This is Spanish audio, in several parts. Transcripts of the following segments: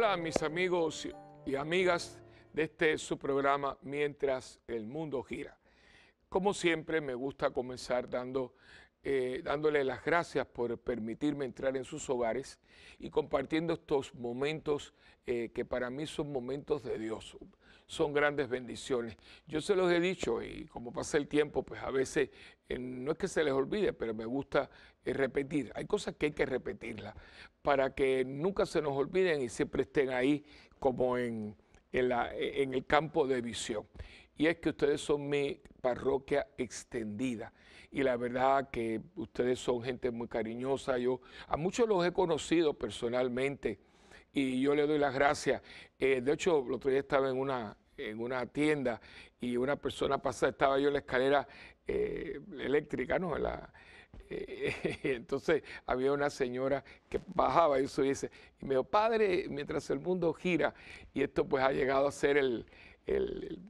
Hola mis amigos y amigas de este su programa Mientras el Mundo Gira. Como siempre me gusta comenzar dando, eh, dándole las gracias por permitirme entrar en sus hogares y compartiendo estos momentos eh, que para mí son momentos de Dios, son grandes bendiciones. Yo se los he dicho y como pasa el tiempo, pues a veces eh, no es que se les olvide, pero me gusta repetir. Hay cosas que hay que repetirlas para que nunca se nos olviden y siempre estén ahí como en, en, el campo de visión. Y es que ustedes son mi parroquia extendida. Y la verdad que ustedes son gente muy cariñosa. Yo a muchos los he conocido personalmente y yo le doy las gracias. Eh, de hecho, el otro día estaba en una, en una tienda y una persona pasada, estaba yo en la escalera eh, eléctrica, ¿no? la, entonces había una señora que bajaba eso y dice, y me padre, mientras el mundo gira, y esto pues ha llegado a ser el, el,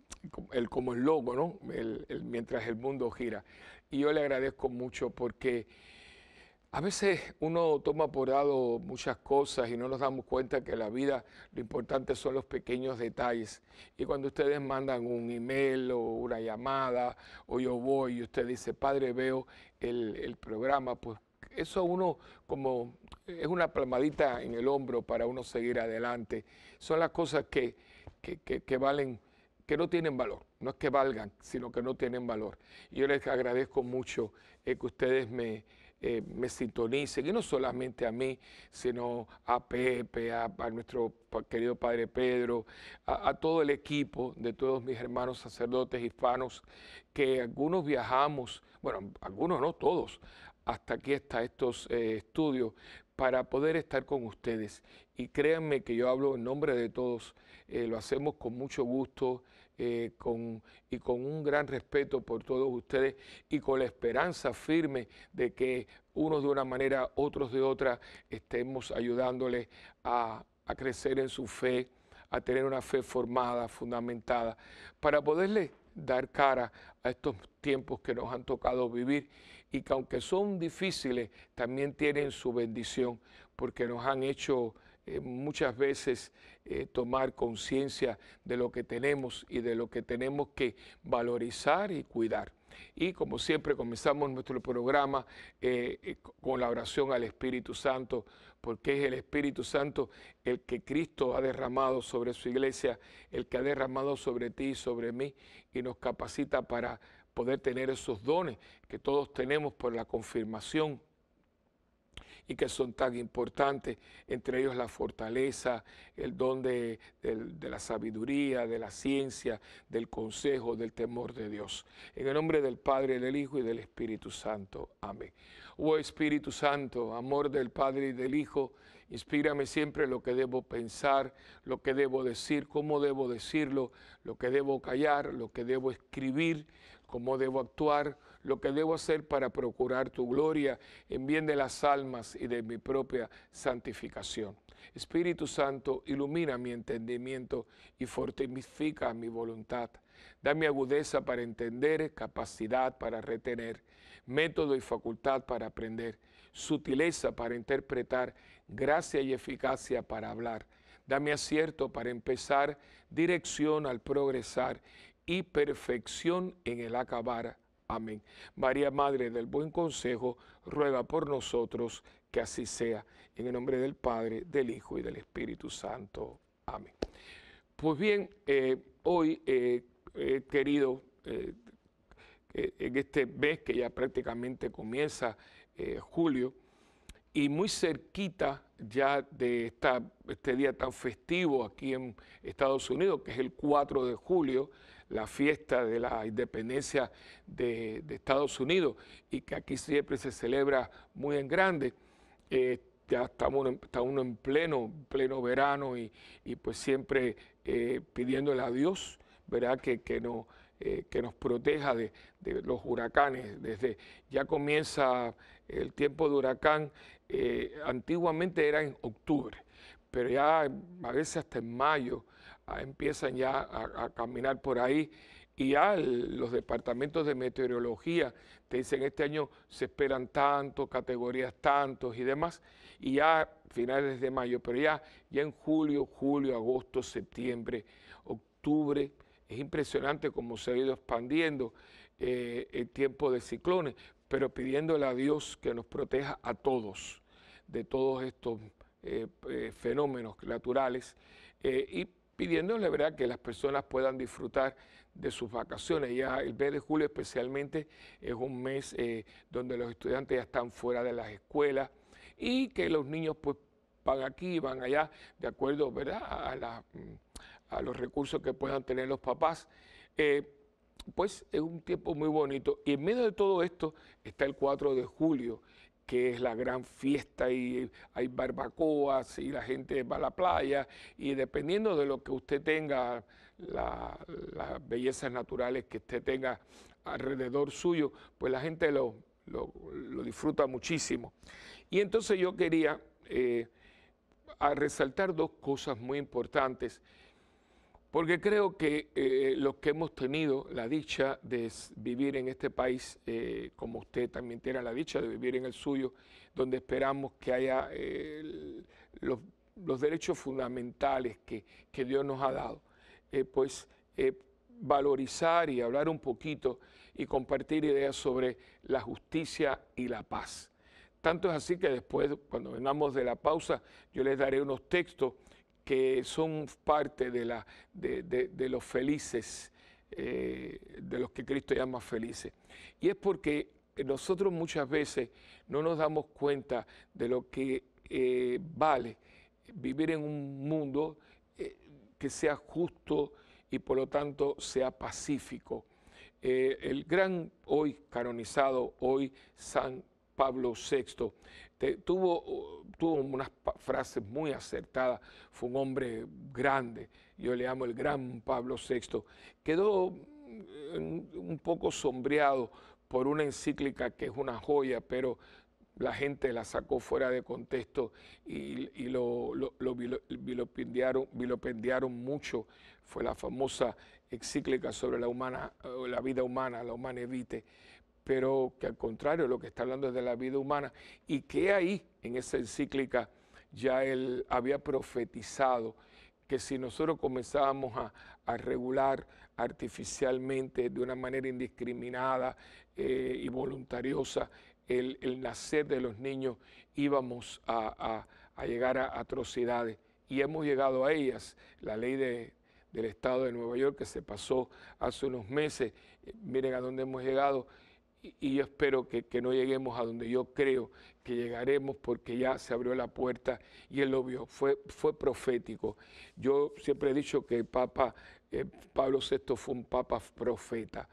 como el logo, ¿no? mientras el mundo gira. Y yo le agradezco mucho porque a veces uno toma por dado muchas cosas y no nos damos cuenta que la vida lo importante son los pequeños detalles. Y cuando ustedes mandan un email o una llamada o yo voy y usted dice, padre, veo el, programa, pues eso uno como es una palmadita en el hombro para uno seguir adelante. Son las cosas que, valen, que no tienen valor, no es que valgan, sino que no tienen valor. yo les agradezco mucho eh, que ustedes me, eh, me sintonicen, y no solamente a mí, sino a Pepe, a, nuestro querido Padre Pedro, a, todo el equipo de todos mis hermanos sacerdotes hispanos, que algunos viajamos, bueno, algunos no todos, hasta aquí hasta estos eh, estudios, para poder estar con ustedes. Y créanme que yo hablo en nombre de todos, eh, lo hacemos con mucho gusto eh, con, y con un gran respeto por todos ustedes y con la esperanza firme de que unos de una manera, otros de otra, estemos ayudándoles a, crecer en su fe, a tener una fe formada, fundamentada, para poderles dar cara a estos tiempos que nos han tocado vivir y que aunque son difíciles, también tienen su bendición, porque nos han hecho eh, muchas veces eh, tomar conciencia de lo que tenemos y de lo que tenemos que valorizar y cuidar. Y como siempre comenzamos nuestro programa eh, eh, con la oración al Espíritu Santo, porque es el Espíritu Santo el que Cristo ha derramado sobre su iglesia, el que ha derramado sobre ti y sobre mí, y nos capacita para poder tener esos dones que todos tenemos por la confirmación y que son tan importantes, entre ellos la fortaleza, el don de, la sabiduría, de la ciencia, del consejo, del temor de Dios. En el nombre del Padre, del Hijo y del Espíritu Santo. Amén. Oh Espíritu Santo, amor del Padre y del Hijo, Inspírame siempre lo que debo pensar, lo que debo decir, cómo debo decirlo, lo que debo callar, lo que debo escribir, cómo debo actuar, lo que debo hacer para procurar tu gloria en bien de las almas y de mi propia santificación. Espíritu Santo, ilumina mi entendimiento y fortifica mi voluntad. Dame agudeza para entender, capacidad para retener, método y facultad para aprender, sutileza para interpretar, gracia y eficacia para hablar. Dame acierto para empezar, dirección al progresar y perfección en el acabar. Amén. María, Madre del Buen Consejo, ruega por nosotros que así sea. En el nombre del Padre, del Hijo y del Espíritu Santo. Amén. Pues bien, eh, hoy eh, he querido, eh, en este mes que ya prácticamente comienza julio, y muy cerquita ya de este día tan festivo aquí en Estados Unidos, que es el 4 de julio, la fiesta de la independencia de, Estados Unidos y que aquí siempre se celebra muy en grande. Eh, ya estamos en, está uno en pleno, pleno verano y, pues siempre eh, pidiéndole a Dios, ¿verdad? Que, eh, que nos proteja de, de, los huracanes. Desde ya comienza el tiempo de huracán, antiguamente era en octubre, pero ya a veces hasta en mayo empiezan ya a, caminar por ahí y ya los departamentos de meteorología te dicen este año se esperan tantos, categorías tantos y demás, y ya finales de mayo, pero ya, ya en julio, julio, agosto, septiembre, octubre, es impresionante cómo se ha ido expandiendo eh, el tiempo de ciclones, pero pidiéndole a Dios que nos proteja a todos de todos estos eh, eh, fenómenos naturales y pidiéndole ¿verdad? que las personas puedan disfrutar de sus vacaciones. Ya el mes de julio especialmente es un mes eh, donde los estudiantes ya están fuera de las escuelas y que los niños pues van aquí, van allá, de acuerdo ¿verdad? Mm, a, los recursos que puedan tener los papás. Eh, pues es un tiempo muy bonito. Y en medio de todo esto está el 4 de julio, que es la gran fiesta y hay barbacoas y la gente va a la playa y dependiendo de lo que usted tenga, las bellezas naturales que usted tenga alrededor suyo, pues la gente lo, disfruta muchísimo. Y entonces yo quería eh, resaltar dos cosas muy importantes porque creo que eh, los que hemos tenido la dicha de vivir en este país, eh, como usted también tiene la dicha de vivir en el suyo, donde esperamos que haya eh, los, derechos fundamentales que, que, Dios nos ha dado, pues valorizar y hablar un poquito y compartir ideas sobre la justicia y la paz. Tanto es así que después, cuando venamos de la pausa, yo les daré unos textos que son parte de, la, de, los felices, eh, de los que Cristo llama felices. Y es porque nosotros muchas veces no nos damos cuenta de lo que eh, vale vivir en un mundo eh, que sea justo y por lo tanto sea pacífico. el gran hoy canonizado, hoy San Pablo VI, tuvo, uh, tuvo unas frases muy acertadas, fue un hombre grande, yo le amo el gran Pablo VI, quedó mm, un poco sombreado por una encíclica que es una joya, pero la gente la sacó fuera de contexto y, y lo, lo, lo vilopendiaron, mucho. Fue la famosa encíclica sobre la, humana, eh, la vida humana, la humana evite pero que al contrario lo que está hablando es de la vida humana y que ahí en esa encíclica ya él había profetizado que si nosotros comenzábamos a, regular artificialmente de una manera indiscriminada eh, y voluntariosa el, nacer de los niños, íbamos a, llegar a atrocidades. Y hemos llegado a ellas. La ley del Estado de Nueva York que se pasó hace unos meses, eh, miren a dónde hemos llegado y, yo espero que, no lleguemos a donde yo creo que llegaremos porque ya se abrió la puerta y él lo vio, fue, fue profético. Yo siempre he dicho que Papa Pablo VI fue un Papa profeta.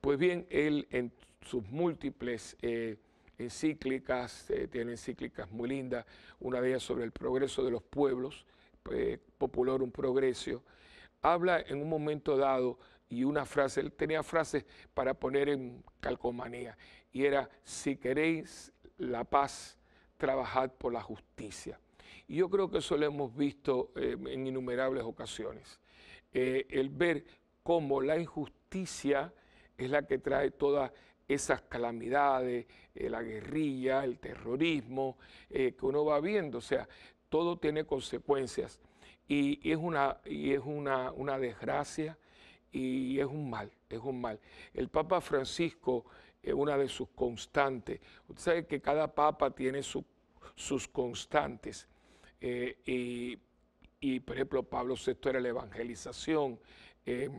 Pues bien, él en sus múltiples... Eh, encíclicas, eh, tiene encíclicas muy lindas, una de ellas sobre el progreso de los pueblos, eh, popular un progreso, habla en un momento dado y una frase, él tenía frases para poner en calcomanía y era, si queréis la paz, trabajad por la justicia. Y yo creo que eso lo hemos visto eh, en innumerables ocasiones. Eh, el ver cómo la injusticia es la que trae todas esas calamidades, eh, la guerrilla, el terrorismo, que uno va viendo. O sea, todo tiene consecuencias. Y, y es una, y es una, una desgracia y es un mal, es un mal. El Papa Francisco es una de sus constantes. Usted sabe que cada Papa tiene sus constantes. Eh, y, por ejemplo, Pablo VI era la evangelización. Eh,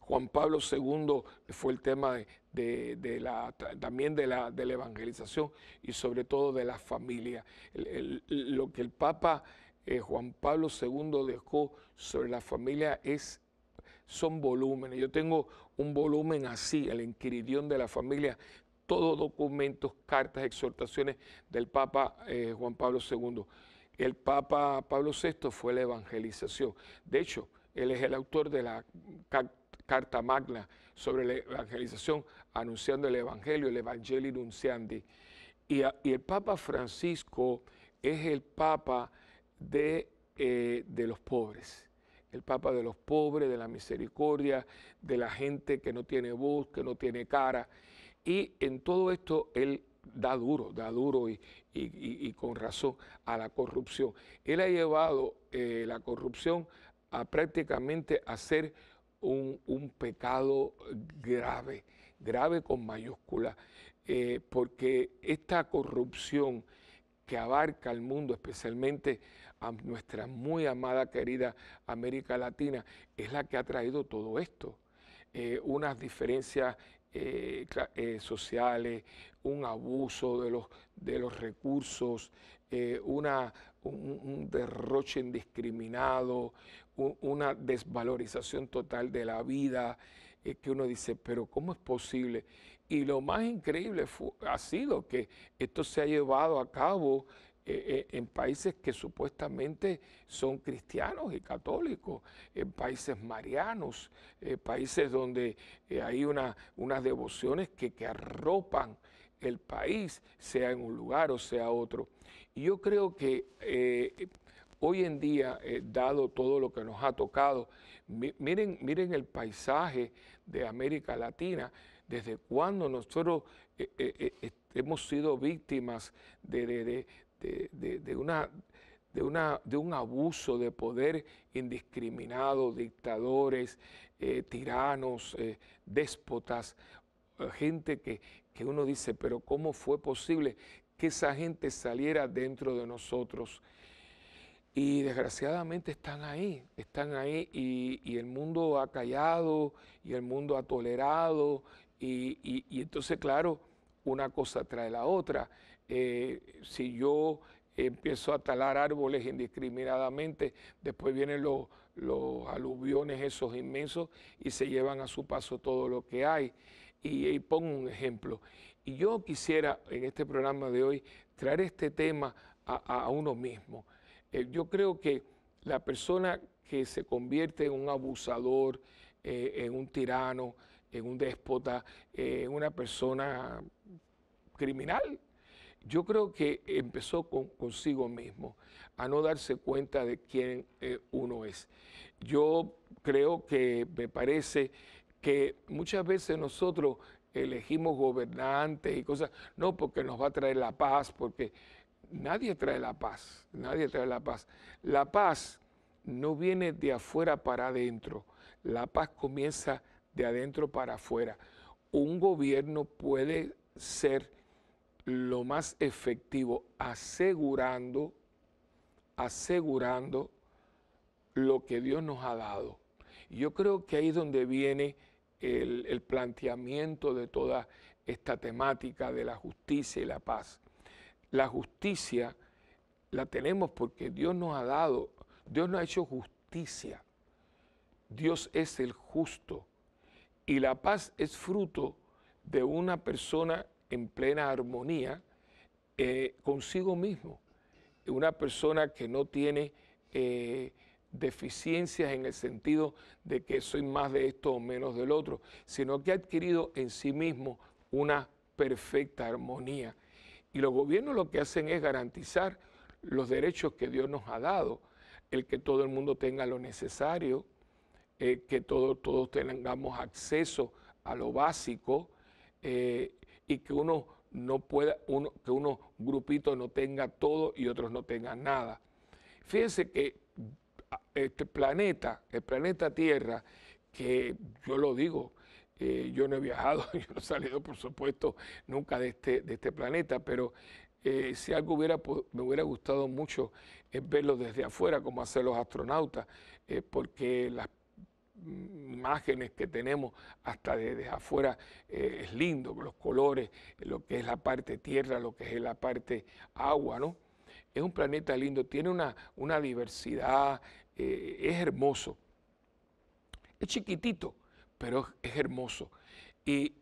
Juan Pablo II fue el tema de, la, también de la, de evangelización y sobre todo de la familia. lo que el Papa eh, Juan Pablo II dejó sobre la familia es son volúmenes. Yo tengo un volumen así, el inquiridión de la Familia, todos documentos, cartas, exhortaciones del Papa eh, Juan Pablo II. El Papa Pablo VI fue la evangelización. De hecho, él es el autor de la Carta Magna sobre la evangelización, anunciando el Evangelio, el Evangelio Nunciandi. Y, el Papa Francisco es el Papa de, eh, de los pobres el Papa de los pobres, de la misericordia, de la gente que no tiene voz, que no tiene cara. Y en todo esto él da duro, da duro y, con razón a la corrupción. Él ha llevado eh, la corrupción a prácticamente a ser un, pecado grave, grave con mayúscula, eh, porque esta corrupción que abarca el mundo, especialmente a nuestra muy amada, querida América Latina, es la que ha traído todo esto. Eh, unas diferencias eh, eh, sociales, un abuso de los, de los recursos, una, un, derroche indiscriminado, una desvalorización total de la vida, que uno dice, pero ¿cómo es posible? Y lo más increíble ha sido que esto se ha llevado a cabo eh, eh, en países que supuestamente son cristianos y católicos, en países marianos, eh, países donde hay unas devociones que, arropan el país, sea en un lugar o sea otro. Y yo creo que hoy en día, dado todo lo que nos ha tocado, miren, miren el paisaje de América Latina, desde cuando nosotros hemos sido víctimas de, de, de, un abuso de poder indiscriminado, dictadores, eh, tiranos, eh, déspotas, eh, gente que, uno dice, pero ¿cómo fue posible que esa gente saliera dentro de nosotros? Y desgraciadamente están ahí, están ahí y, el mundo ha callado y el mundo ha tolerado y, y entonces, claro, una cosa trae la otra. Eh, si yo empiezo a talar árboles indiscriminadamente, después vienen los, aluviones esos inmensos y se llevan a su paso todo lo que hay. Y, pongo un ejemplo. Y yo quisiera en este programa de hoy traer este tema a, uno mismo. Eh, yo creo que la persona que se convierte en un abusador, eh, en un tirano, en un déspota, en una persona criminal, yo creo que empezó consigo mismo, a no darse cuenta de quién eh, uno es. Yo creo que me parece que muchas veces nosotros elegimos gobernantes y cosas, no porque nos va a traer la paz, porque nadie trae la paz, nadie trae la paz. La paz no viene de afuera para adentro, la paz comienza de adentro para afuera. Un gobierno puede ser lo más efectivo, asegurando, asegurando lo que Dios nos ha dado. Yo creo que ahí es donde viene el, planteamiento de toda esta temática de la justicia y la paz. La justicia la tenemos porque Dios nos ha dado, Dios nos ha hecho justicia. Dios es el justo. Y la paz es fruto de una persona en plena armonía eh, consigo mismo. Una persona que no tiene eh, deficiencias en el sentido de que soy más de esto o menos del otro, sino que ha adquirido en sí mismo una perfecta armonía. Y los gobiernos lo que hacen es garantizar los derechos que Dios nos ha dado, el que todo el mundo tenga lo necesario, eh, que todos tengamos acceso a lo básico, y que uno no pueda, uno, que unos grupitos no tenga todo y otros no tengan nada. Fíjense que este planeta, el planeta Tierra, que yo lo digo, eh, yo no he viajado, yo no he salido, por supuesto, nunca de este, de este planeta, pero eh, si algo hubiera, me hubiera gustado mucho es verlo desde afuera, como hacen los astronautas, eh, porque las imágenes que tenemos hasta desde afuera eh, es lindo, los colores, lo que es la parte tierra, lo que es la parte agua, ¿no? Es un planeta lindo, tiene una, diversidad, eh, es hermoso. Es chiquitito, pero es hermoso. Y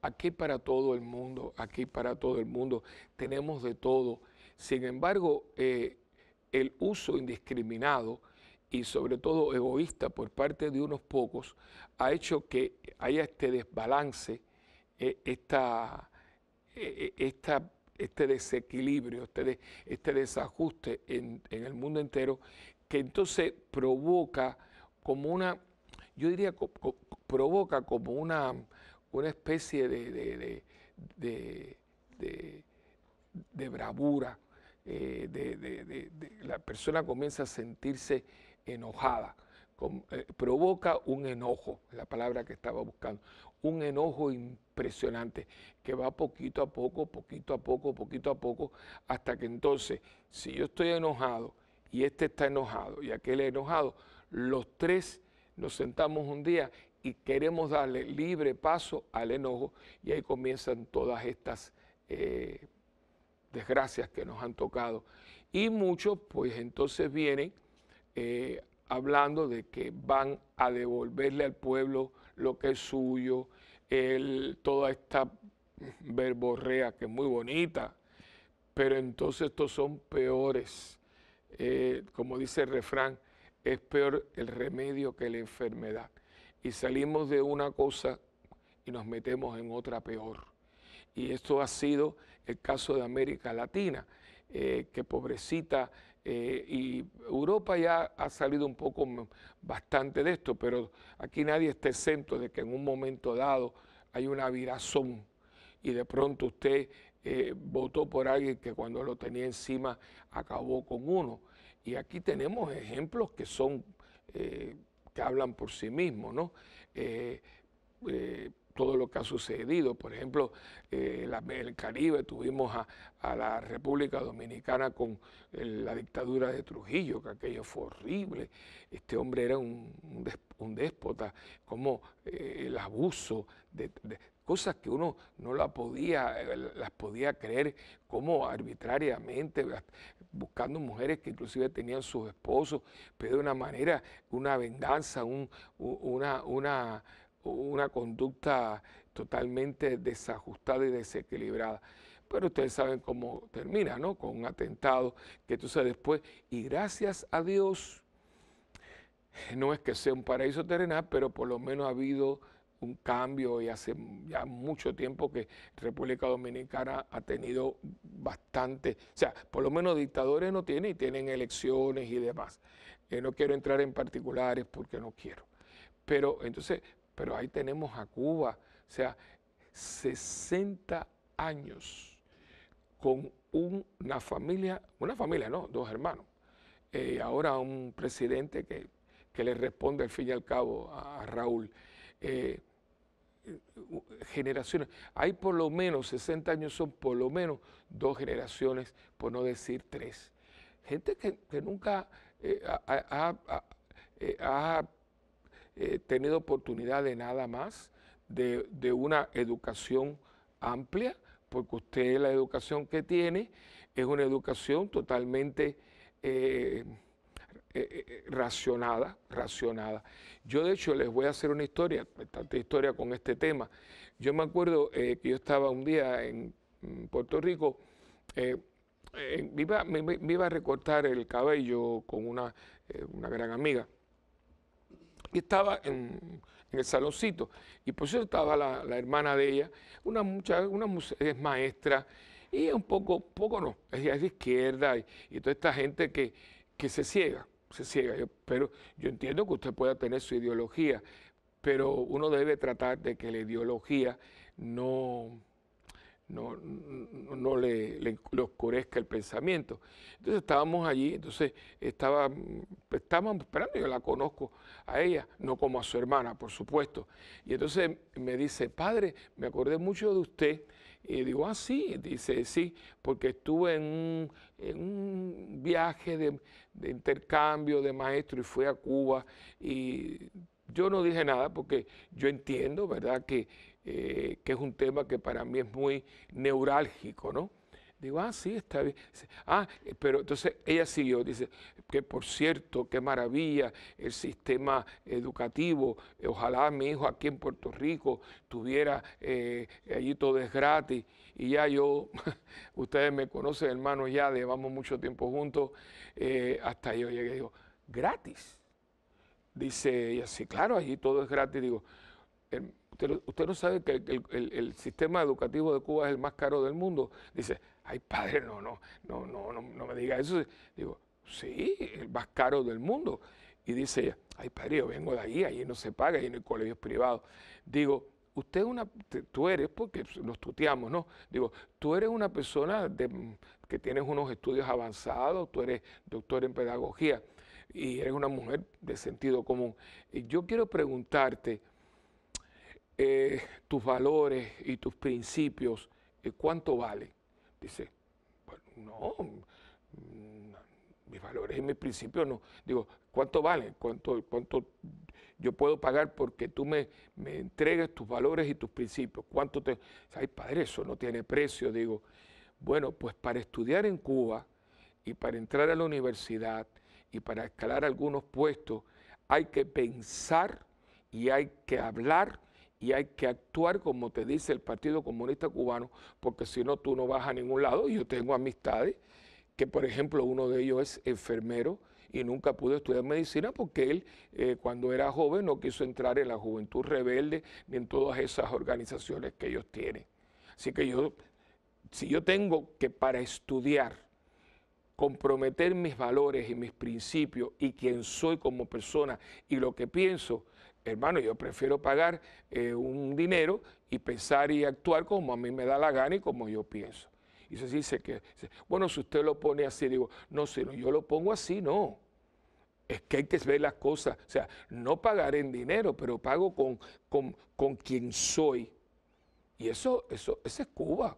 aquí para todo el mundo, aquí para todo el mundo, tenemos de todo. Sin embargo, eh, el uso indiscriminado y sobre todo egoísta por parte de unos pocos, ha hecho que haya este desbalance, eh, eh, eh, esta, este desequilibrio, este, este desajuste en, el mundo entero, que entonces provoca como una, yo diría, provoca como una, una especie de, de, bravura, la persona comienza a sentirse enojada. Eh, provoca un enojo, la palabra que estaba buscando, un enojo impresionante que va poquito a poco, poquito a poco, poquito a poco, hasta que entonces, si yo estoy enojado y este está enojado y aquel enojado, los tres nos sentamos un día y queremos darle libre paso al enojo y ahí comienzan todas estas eh, desgracias que nos han tocado. Y muchos, pues entonces vienen eh, hablando de que van a devolverle al pueblo lo que es suyo, toda esta verborrea que es muy bonita, pero entonces estos son peores. Eh, como dice el refrán, es peor el remedio que la enfermedad. Y salimos de una cosa y nos metemos en otra peor. Y esto ha sido el caso de América Latina, eh, que pobrecita eh, y Europa ya ha salido un poco bastante de esto, pero aquí nadie está exento de que en un momento dado hay una virazón y de pronto usted eh, votó por alguien que cuando lo tenía encima acabó con uno. Y aquí tenemos ejemplos que son, eh, que hablan por sí mismos, ¿no? todo lo que ha sucedido. Por ejemplo, eh, el Caribe tuvimos a, la República Dominicana con la dictadura de Trujillo, que aquello fue horrible. Este hombre era un, déspota, como eh, el abuso de, cosas que uno no la podía, eh, las podía creer como arbitrariamente, buscando mujeres que inclusive tenían sus esposos, pero de una manera, una venganza, una, una, una conducta totalmente desajustada y desequilibrada. Pero ustedes saben cómo termina, ¿no? Con un atentado que tú sabes después. Y gracias a Dios, no es que sea un paraíso terrenal, pero por lo menos ha habido un cambio y hace ya mucho tiempo que República Dominicana ha tenido bastante, o sea, por lo menos dictadores no tiene y tienen elecciones y demás. Eh, no quiero entrar en particulares porque no quiero. Pero entonces, pero ahí tenemos a Cuba, o sea, 60 años con una familia, una familia, ¿no? Dos hermanos. Eh, ahora un presidente que, le responde al fin y al cabo a, Raúl. Eh, generaciones. Hay por lo menos, 60 años son por lo menos dos generaciones, por no decir tres. Gente que, nunca eh, ha tenido eh, tener oportunidad de nada más, de, una educación amplia, porque usted la educación que tiene es una educación totalmente eh, eh, racionada, racionada. Yo de hecho les voy a hacer una historia, bastante historia con este tema. Yo me acuerdo que yo estaba un día en, Puerto Rico, me iba, a recortar el cabello con una gran amiga y estaba en, el saloncito. Y por eso estaba la, hermana de ella, una mucha una es maestra, y un poco, poco no, es de izquierda, y, toda esta gente que, que se ciega, se ciega. pero yo entiendo que usted pueda tener su ideología, pero uno debe tratar de que la ideología no, no, no, le, oscurezca el pensamiento. Entonces estábamos allí, entonces estaba, pues, estábamos esperando, yo la conozco a ella, no como a su hermana, por supuesto. Y entonces me dice, padre, me acordé mucho de usted. Y digo, ah, sí, dice, sí, porque estuve en un, en un viaje de, intercambio de maestro y fui a Cuba y yo no dije nada porque yo entiendo, ¿verdad?, que eh, que es un tema que para mí es muy neurálgico, ¿no? Digo, ah, sí, está bien. Ah, eh, pero entonces ella siguió, dice, que por cierto, qué maravilla el sistema educativo. Eh, ojalá mi hijo aquí en Puerto Rico tuviera, allí todo es gratis. Y ya yo, ustedes me conocen, hermano, ya llevamos mucho tiempo juntos. hasta yo llegué, digo, gratis. Dice ella, sí, claro, allí todo es gratis. Digo, em, Usted, no sabe que el, sistema educativo de Cuba es el más caro del mundo. Dice, ay padre, no, no, no, no, no, me diga eso. Digo, sí, el más caro del mundo. Y dice ella, ay padre, yo vengo de ahí, allí no se paga, allí no hay colegios privados. Digo, usted es una, tú eres, porque nos tuteamos, ¿no? Digo, tú eres una persona que tienes unos estudios avanzados, tú eres doctor en pedagogía y eres una mujer de sentido común. Y yo quiero preguntarte, eh, tus valores y tus principios, eh, ¿cuánto vale? Dice, bueno, pues, no, mm, mis valores y mis principios no. Digo, ¿cuánto vale? ¿Cuánto, cuánto yo puedo pagar porque tú me, me entregues tus valores y tus principios? ¿Cuánto te...? Ay, padre, eso no tiene precio. Digo, bueno, pues para estudiar en Cuba y para entrar a la universidad y para escalar algunos puestos, hay que pensar y hay que hablar y hay que actuar como te dice el Partido Comunista Cubano, porque si no tú no vas a ningún lado. Yo tengo amistades que, por ejemplo, uno de ellos es enfermero y nunca pudo estudiar medicina porque él, eh, cuando era joven, no quiso entrar en la juventud rebelde ni en todas esas organizaciones que ellos tienen. Así que yo, si yo tengo que para estudiar, comprometer mis valores y mis principios y quién soy como persona y lo que pienso, hermano, yo prefiero pagar eh, un dinero y pensar y actuar como a mí me da la gana y como yo pienso. Y se dice que, bueno, si usted lo pone así, digo, no, si yo lo pongo así, no. Es que hay que ver las cosas. O sea, no pagar en dinero, pero pago con, con, quien soy. Y eso, eso, es Cuba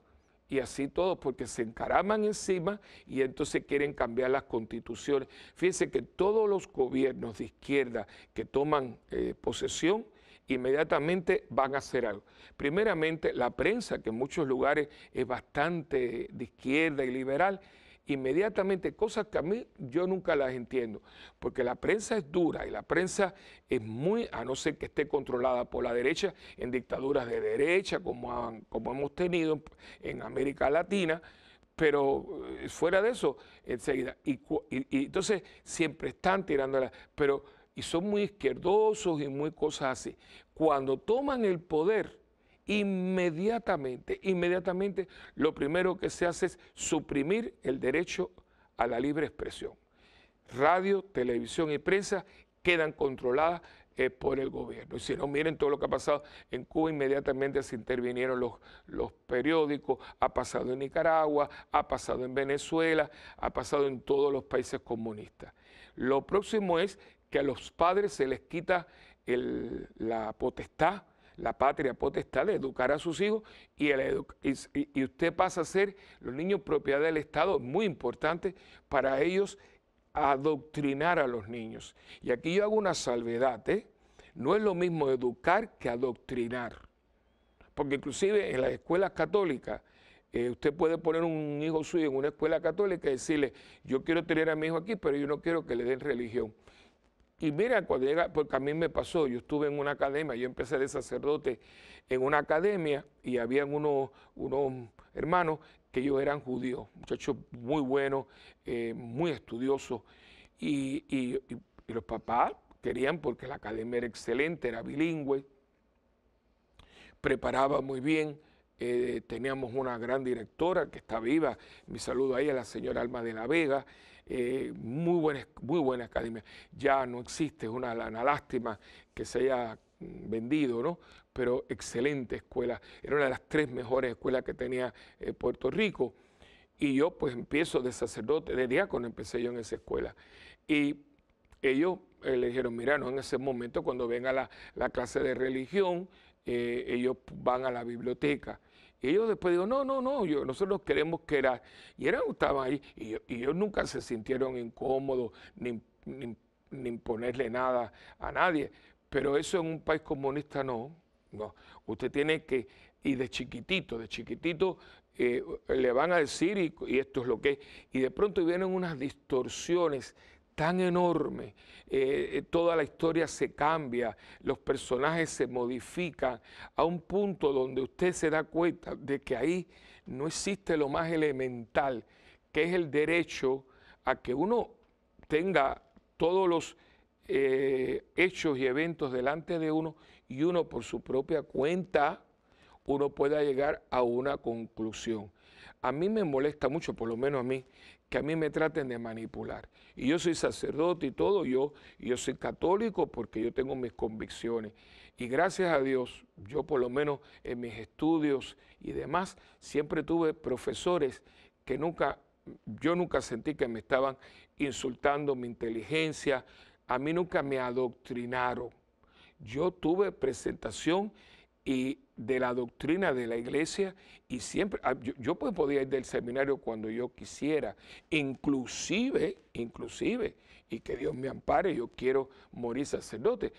y así todos, porque se encaraman encima y entonces quieren cambiar las constituciones. Fíjense que todos los gobiernos de izquierda que toman eh, posesión, inmediatamente van a hacer algo. Primeramente, la prensa, que en muchos lugares es bastante de izquierda y liberal, inmediatamente, cosas que a mí yo nunca las entiendo, porque la prensa es dura y la prensa es muy, a no ser que esté controlada por la derecha, en dictaduras de derecha, como, como hemos tenido en América Latina, pero eh, fuera de eso, enseguida. Y, y entonces siempre están tirándola, pero y son muy izquierdosos y muy cosas así. Cuando toman el poder, inmediatamente, inmediatamente lo primero que se hace es suprimir el derecho a la libre expresión. Radio, televisión y prensa quedan controladas eh, por el gobierno. Y si no, miren todo lo que ha pasado en Cuba, inmediatamente se intervinieron los, los periódicos, ha pasado en Nicaragua, ha pasado en Venezuela, ha pasado en todos los países comunistas. Lo próximo es que a los padres se les quita la potestad la patria potestad de educar a sus hijos y, usted pasa a ser los niños propiedad del Estado, muy importante para ellos adoctrinar a los niños. Y aquí yo hago una salvedad, ¿eh? no es lo mismo educar que adoctrinar, porque inclusive en las escuelas católicas, eh, usted puede poner un hijo suyo en una escuela católica y decirle, yo quiero tener a mi hijo aquí, pero yo no quiero que le den religión. Y mira, cuando llega, porque a mí me pasó, yo estuve en una academia, yo empecé de sacerdote en una academia y habían unos, hermanos que ellos eran judíos, muchachos muy buenos, eh, muy estudiosos. Y, los papás querían, porque la academia era excelente, era bilingüe, preparaba muy bien. Eh, teníamos una gran directora que está viva, mi saludo ahí a la señora Alma de la Vega. Eh, muy, buena, muy buena academia. Ya no existe, es una, lástima que se haya mm, vendido, ¿no? Pero excelente escuela. Era una de las tres mejores escuelas que tenía eh, Puerto Rico. Y yo pues empiezo de sacerdote, de diácono empecé yo en esa escuela. Y ellos eh, le dijeron, mira, no en ese momento cuando venga la, la clase de religión, eh, ellos van a la biblioteca. Y ellos después digo, no, no, no, yo, nosotros queremos que era. Y eran, estaban ahí, y, y, ellos nunca se sintieron incómodos ni, ni, imponerle nada a nadie. Pero eso en un país comunista no. no. Usted tiene que, y de chiquitito, de chiquitito eh, le van a decir, y, y, esto es lo que es. Y de pronto vienen unas distorsiones tan enorme. Eh, eh, toda la historia se cambia, los personajes se modifican a un punto donde usted se da cuenta de que ahí no existe lo más elemental, que es el derecho a que uno tenga todos los eh, hechos y eventos delante de uno y uno por su propia cuenta, uno pueda llegar a una conclusión. A mí me molesta mucho, por lo menos a mí, que a mí me traten de manipular. Y yo soy sacerdote y todo, yo, yo soy católico porque yo tengo mis convicciones. Y gracias a Dios, yo por lo menos en mis estudios y demás, siempre tuve profesores que nunca, yo nunca sentí que me estaban insultando mi inteligencia, a mí nunca me adoctrinaron. Yo tuve presentación y de la doctrina de la iglesia y siempre, ah, yo, yo pues podía ir del seminario cuando yo quisiera, inclusive, inclusive, y que Dios me ampare, yo quiero morir sacerdote,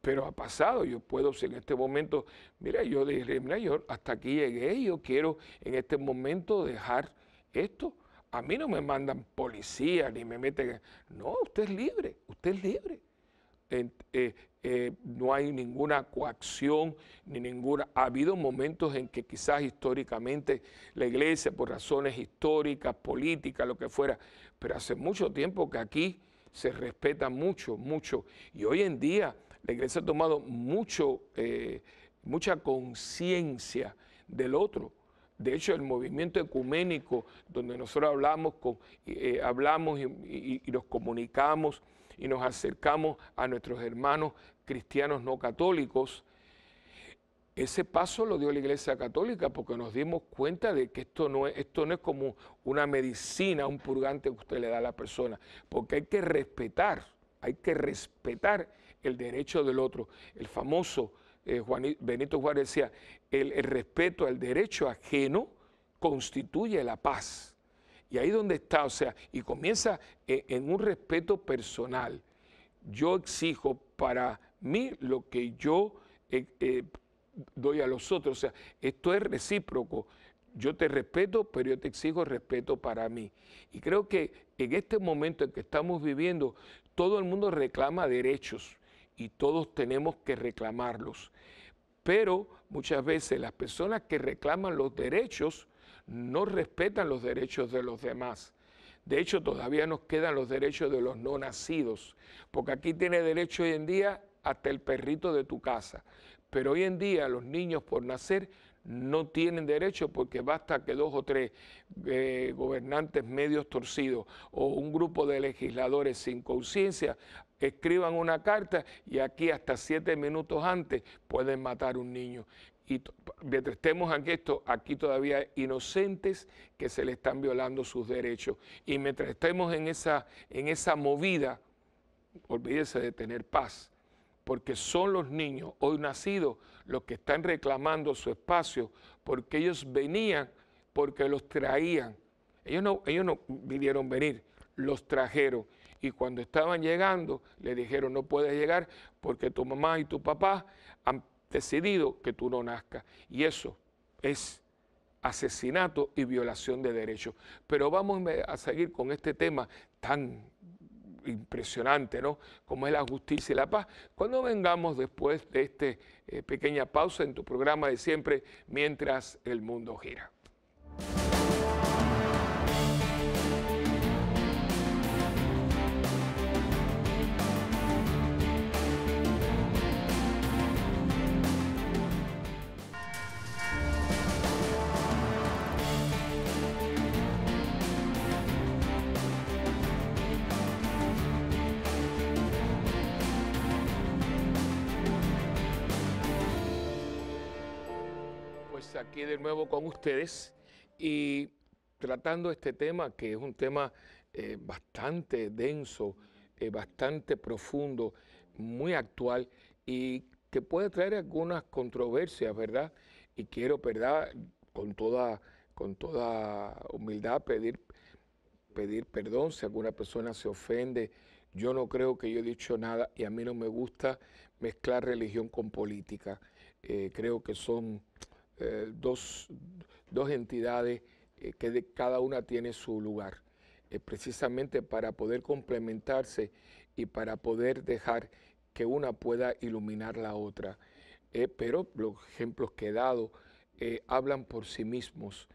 pero ha pasado, yo puedo si en este momento, mira, yo dije, mira, yo hasta aquí llegué, yo quiero en este momento dejar esto, a mí no me mandan policía ni me meten, no, usted es libre, usted es libre. Eh, eh, no hay ninguna coacción, ni ninguna. Ha habido momentos en que quizás históricamente la iglesia, por razones históricas, políticas, lo que fuera, pero hace mucho tiempo que aquí se respeta mucho, mucho. Y hoy en día la iglesia ha tomado mucho, eh, mucha conciencia del otro. De hecho, el movimiento ecuménico, donde nosotros hablamos, con, hablamos y, y, y nos comunicamos y nos acercamos a nuestros hermanos cristianos no católicos. Ese paso lo dio la Iglesia Católica porque nos dimos cuenta de que esto no es, esto no es como una medicina, un purgante que usted le da a la persona, porque hay que respetar, hay que respetar el derecho del otro. El famoso eh, Benito Juárez decía, el respeto al derecho ajeno constituye la paz. Y ahí donde está, o sea, y comienza eh, en, un respeto personal. Yo exijo para mí lo que yo eh, eh, doy a los otros. O sea, esto es recíproco. Yo te respeto, pero yo te exijo respeto para mí. Y creo que en este momento en que estamos viviendo, todo el mundo reclama derechos y todos tenemos que reclamarlos. Pero muchas veces las personas que reclaman los derechos no respetan los derechos de los demás. De hecho, todavía nos quedan los derechos de los no nacidos, porque aquí tiene derecho hoy en día hasta el perrito de tu casa. Pero hoy en día los niños por nacer no tienen derecho porque basta que dos o tres eh, gobernantes medios torcidos o un grupo de legisladores sin conciencia escriban una carta y aquí hasta siete minutos antes pueden matar un niño y mientras estemos aquí, esto, aquí todavía hay inocentes que se le están violando sus derechos. Y mientras estemos en esa, en esa movida, olvídese de tener paz, porque son los niños hoy nacidos los que están reclamando su espacio, porque ellos venían, porque los traían. Ellos no, ellos no vinieron venir, los trajeron. Y cuando estaban llegando, le dijeron, no puedes llegar porque tu mamá y tu papá han decidido que tú no nazcas. Y eso es asesinato y violación de derechos. Pero vamos a seguir con este tema tan impresionante, ¿no? Como es la justicia y la paz. Cuando vengamos después de esta eh, pequeña pausa en tu programa de siempre, mientras el mundo gira. con ustedes y tratando este tema que es un tema eh, bastante denso, eh, bastante profundo, muy actual y que puede traer algunas controversias, ¿verdad? Y quiero, ¿verdad? Con toda, con toda humildad pedir, pedir perdón si alguna persona se ofende. Yo no creo que yo he dicho nada y a mí no me gusta mezclar religión con política. Eh, creo que son eh, dos, entidades eh, que cada una tiene su lugar, eh, precisamente para poder complementarse y para poder dejar que una pueda iluminar la otra. pero los ejemplos que he dado hablan por sí mismos.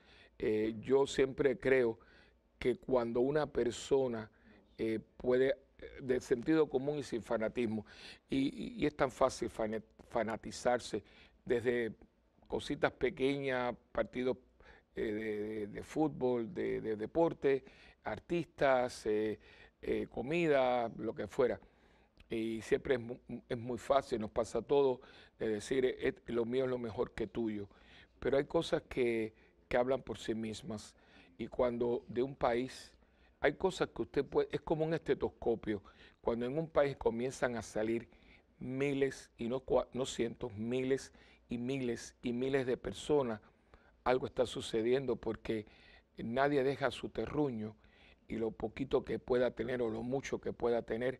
yo siempre creo que cuando una persona puede de sentido común y sin fanatismo. y, es tan fácil fanatizarse desde cositas pequeñas, partidos eh, de, fútbol, de, deporte, artistas, eh, eh, comida, lo que fuera. Y siempre es, muy, fácil, nos pasa todo de decir lo mío es lo mejor que tuyo. Pero hay cosas que, hablan por sí mismas. Y cuando de un país hay cosas que usted puede, es como un estetoscopio, cuando en un país comienzan a salir miles, y no, no cientos, miles y miles y miles de personas, algo está sucediendo porque nadie deja su terruño y lo poquito que pueda tener o lo mucho que pueda tener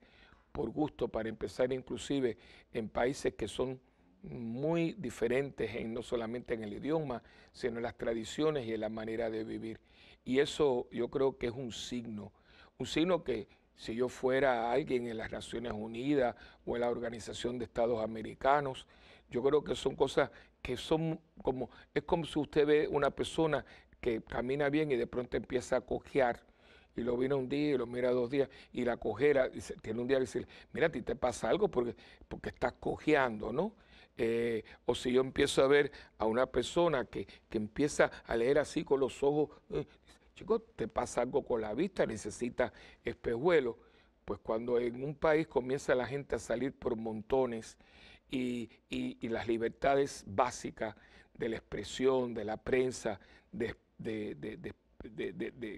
por gusto, para empezar inclusive en países que son muy diferentes, en, no solamente en el idioma, sino en las tradiciones y en la manera de vivir. Y eso yo creo que es un signo, un signo que si yo fuera alguien en las Naciones Unidas o en la Organización de Estados Americanos, yo creo que son cosas que son como, es como si usted ve una persona que camina bien y de pronto empieza a cojear y lo viene un día y lo mira dos días y la cojera tiene un día que decir, mira, a ti te pasa algo porque, porque estás cojeando, ¿no? Eh, o si yo empiezo a ver a una persona que, empieza a leer así con los ojos, eh, chicos, te pasa algo con la vista, necesita espejuelo. Pues cuando en un país comienza la gente a salir por montones y, las libertades básicas de la expresión, de la prensa, de,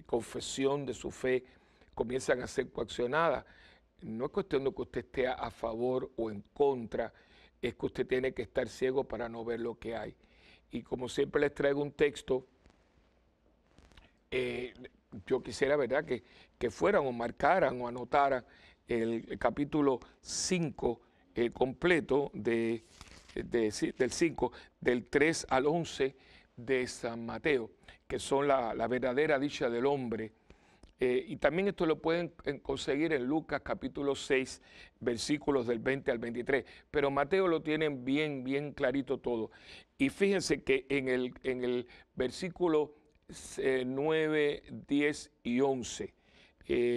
confesión de su fe, comienzan a ser coaccionadas. No es cuestión de que usted esté a favor o en contra, es que usted tiene que estar ciego para no ver lo que hay. Y como siempre les traigo un texto, eh, yo quisiera, ¿verdad?, que, fueran o marcaran o anotaran el, el capítulo 5 completo del 5, del 3 al 11 de San Mateo, que son la, verdadera dicha del hombre. Eh, y también esto lo pueden eh, conseguir en Lucas capítulo 6, versículos del 20 al 23. Pero Mateo lo tiene bien, bien clarito todo. Y fíjense que en el, versículo 9, eh, 10 y 11,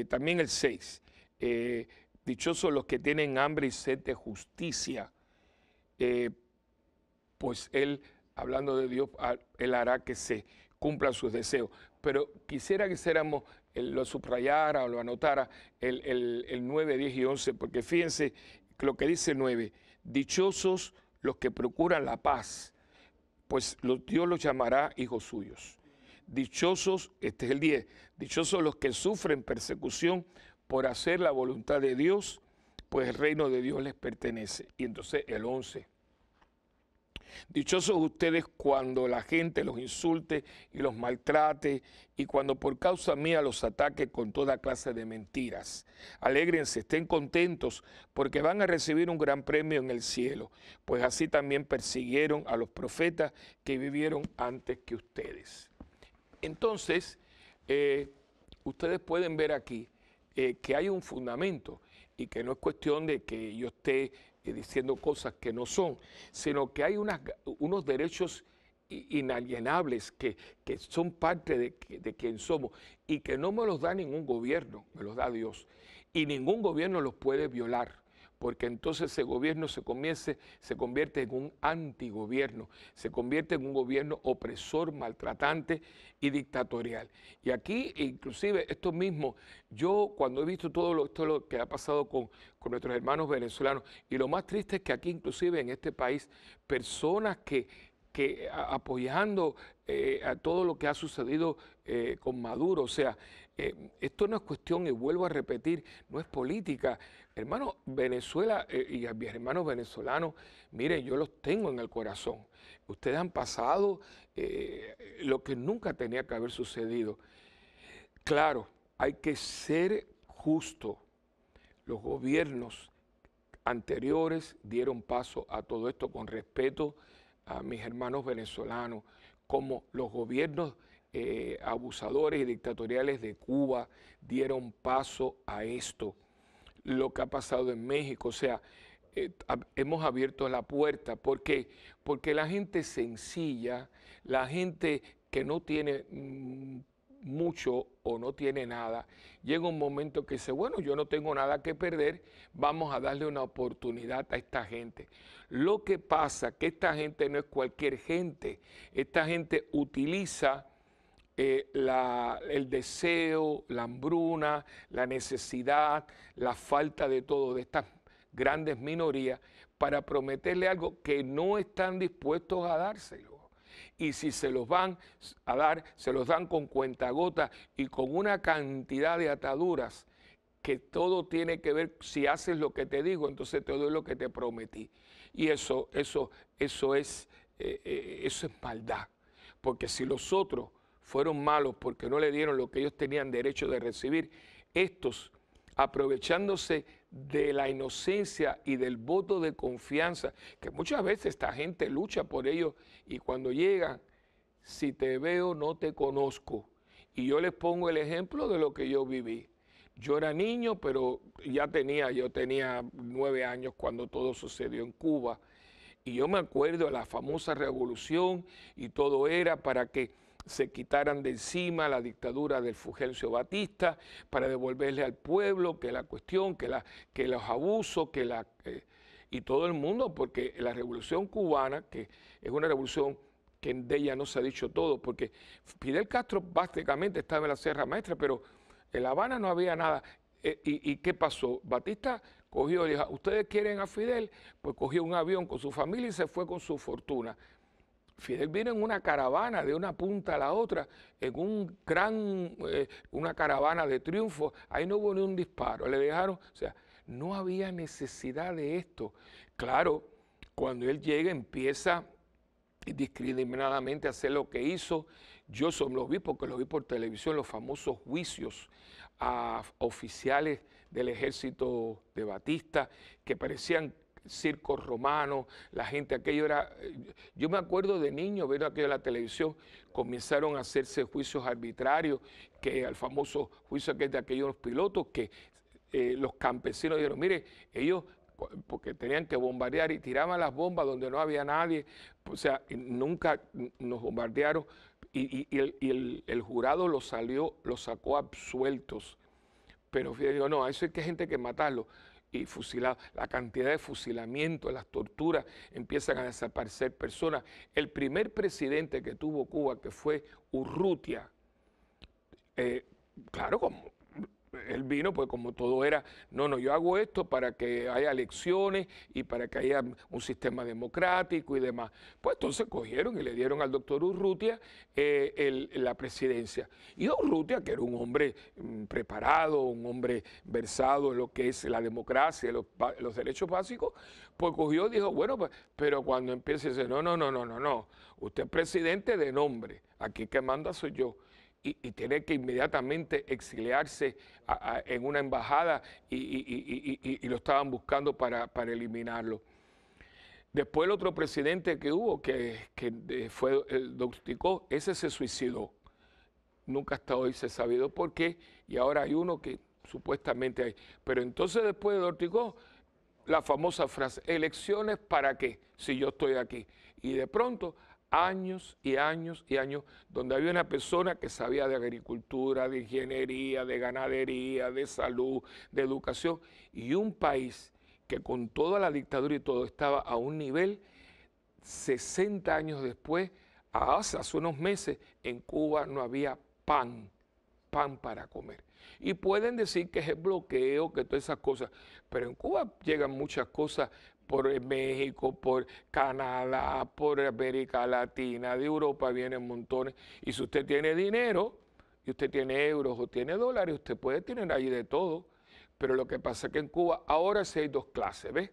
también el 6, Dichosos los que tienen hambre y sed de justicia, eh, pues Él, hablando de Dios, Él hará que se cumplan sus deseos. Pero quisiera que lo subrayara o lo anotara, el, el 9, 10 y 11, porque fíjense lo que dice 9, dichosos los que procuran la paz, pues Dios los llamará hijos suyos. Dichosos, este es el 10, dichosos los que sufren persecución por hacer la voluntad de Dios, pues el reino de Dios les pertenece. Y entonces el 11. Dichosos ustedes cuando la gente los insulte y los maltrate y cuando por causa mía los ataque con toda clase de mentiras. Alégrense, estén contentos porque van a recibir un gran premio en el cielo, pues así también persiguieron a los profetas que vivieron antes que ustedes. Entonces, eh, ustedes pueden ver aquí eh, que hay un fundamento y que no es cuestión de que yo esté eh, diciendo cosas que no son, sino que hay unos derechos inalienables que, son parte de, de quien somos y que no me los da ningún gobierno, me los da Dios. Y ningún gobierno los puede violar porque entonces ese gobierno se, comience, se convierte en un antigobierno, se convierte en un gobierno opresor, maltratante y dictatorial. Y aquí, inclusive, esto mismo, yo cuando he visto todo lo, lo que ha pasado con, nuestros hermanos venezolanos, y lo más triste es que aquí, inclusive en este país, personas que apoyando eh, a todo lo que ha sucedido eh, con Maduro. O sea, eh, esto no es cuestión, y vuelvo a repetir, no es política. Hermano, Venezuela eh, y a mis hermanos venezolanos, miren, yo los tengo en el corazón. Ustedes han pasado eh, lo que nunca tenía que haber sucedido. Claro, hay que ser justo. Los gobiernos anteriores dieron paso a todo esto con respeto a mis hermanos venezolanos, como los gobiernos eh, abusadores y dictatoriales de Cuba dieron paso a esto, lo que ha pasado en México, o sea, eh, hemos abierto la puerta. ¿Por qué? Porque la gente sencilla, la gente que no tiene mm, mucho o no tiene nada, llega un momento que dice, bueno, yo no tengo nada que perder, vamos a darle una oportunidad a esta gente. Lo que pasa que esta gente no es cualquier gente, esta gente utiliza eh, el deseo, la hambruna, la necesidad, la falta de todo de estas grandes minorías para prometerle algo que no están dispuestos a dárselo. Y si se los van a dar, se los dan con cuentagota y con una cantidad de ataduras que todo tiene que ver, si haces lo que te digo, entonces te doy lo que te prometí. Y eso, eso, eso es, eh, eh, eso es maldad. Porque si los otros fueron malos porque no le dieron lo que ellos tenían derecho de recibir, estos, aprovechándose de la inocencia y del voto de confianza, que muchas veces esta gente lucha por ellos y cuando llegan, si te veo no te conozco. Y yo les pongo el ejemplo de lo que yo viví. Yo era niño, pero ya tenía, yo tenía nueve años cuando todo sucedió en Cuba. Y yo me acuerdo de la famosa revolución y todo era para que se quitaran de encima la dictadura del Fulgencio Batista para devolverle al pueblo que la cuestión, que, la, que los abusos, que la... Eh, y todo el mundo, porque la revolución cubana, que es una revolución que de ella no se ha dicho todo, porque Fidel Castro básicamente estaba en la Sierra Maestra, pero en La Habana no había nada. Eh, y, ¿Y, qué pasó? Batista cogió, dijo, ah, ustedes quieren a Fidel, pues cogió un avión con su familia y se fue con su fortuna. Fidel vino en una caravana de una punta a la otra, en un gran, eh, una caravana de triunfo. Ahí no hubo ni un disparo, le dejaron, o sea, no había necesidad de esto. Claro, cuando él llega empieza discriminadamente a hacer lo que hizo. Yo lo vi porque lo vi por televisión, los famosos juicios a oficiales del ejército de Batista que parecían circos romano la gente, aquello era... Eh, yo me acuerdo de niño viendo aquello en la televisión, comenzaron a hacerse juicios arbitrarios, que al famoso juicio aquel de aquellos pilotos, que eh, los campesinos dijeron, mire, ellos porque tenían que bombardear y tiraban las bombas donde no había nadie, o sea, nunca nos bombardearon y, el, jurado los salió, los sacó absueltos. Pero fíjate, no, a eso hay que gente que matarlo y fusilados. La cantidad de fusilamientos, las torturas, empiezan a desaparecer personas. El primer presidente que tuvo Cuba, que fue Urrutia, eh, claro, como él vino, pues como todo era, no, no, yo hago esto para que haya elecciones y para que haya un sistema democrático y demás. Pues entonces cogieron y le dieron al doctor Urrutia eh, la presidencia. Y Urrutia, que era un hombre mm, preparado, un hombre versado en lo que es la democracia, los, derechos básicos, pues cogió y dijo, bueno, pues, pero cuando empiece, dice, no, no, no, no, no, no, usted es presidente de nombre, aquí que manda soy yo y, y tener que inmediatamente exiliarse en una embajada y, lo estaban buscando para, eliminarlo. Después el otro presidente que hubo, que, que eh, fue Dorticó ese se suicidó. Nunca hasta hoy se ha sabido por qué, y ahora hay uno que supuestamente hay. Pero entonces después de Dorticó, la famosa frase, elecciones para qué, si yo estoy aquí. Y de pronto años y años y años, donde había una persona que sabía de agricultura, de ingeniería, de ganadería, de salud, de educación, y un país que con toda la dictadura y todo estaba a un nivel 60 años después, hace, hace unos meses, en Cuba no había pan, pan para comer. Y pueden decir que es el bloqueo, que todas esas cosas, pero en Cuba llegan muchas cosas por eh, México, por Canadá, por América Latina, de Europa vienen montones. Y si usted tiene dinero, y usted tiene euros o tiene dólares, usted puede tener ahí de todo. Pero lo que pasa es que en Cuba ahora sí hay dos clases, ¿ves?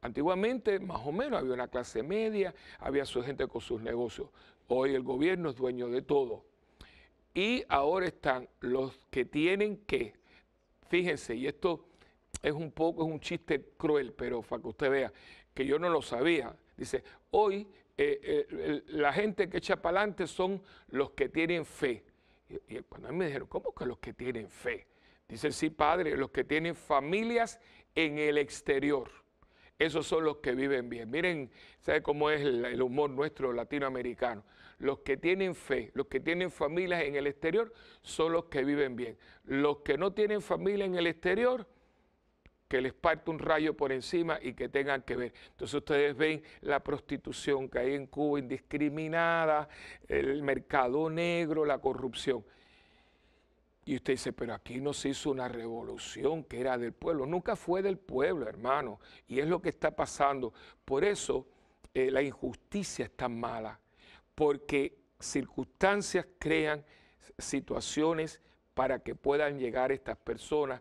Antiguamente, más o menos, había una clase media, había su gente con sus negocios. Hoy el gobierno es dueño de todo. Y ahora están los que tienen que, fíjense, y esto es un poco, es un chiste cruel, pero para que usted vea, que yo no lo sabía. Dice, hoy eh, eh, la gente que echa para adelante son los que tienen fe. Y, cuando a mí me dijeron, ¿cómo que los que tienen fe? Dice, sí, padre, los que tienen familias en el exterior. Esos son los que viven bien. Miren, ¿sabe cómo es el humor nuestro latinoamericano? Los que tienen fe, los que tienen familias en el exterior, son los que viven bien. Los que no tienen familia en el exterior, que les parte un rayo por encima y que tengan que ver. Entonces ustedes ven la prostitución que hay en Cuba indiscriminada, el mercado negro, la corrupción. Y usted dice, pero aquí no se hizo una revolución que era del pueblo. Nunca fue del pueblo, hermano. Y es lo que está pasando. Por eso eh, la injusticia es tan mala. Porque circunstancias crean situaciones para que puedan llegar estas personas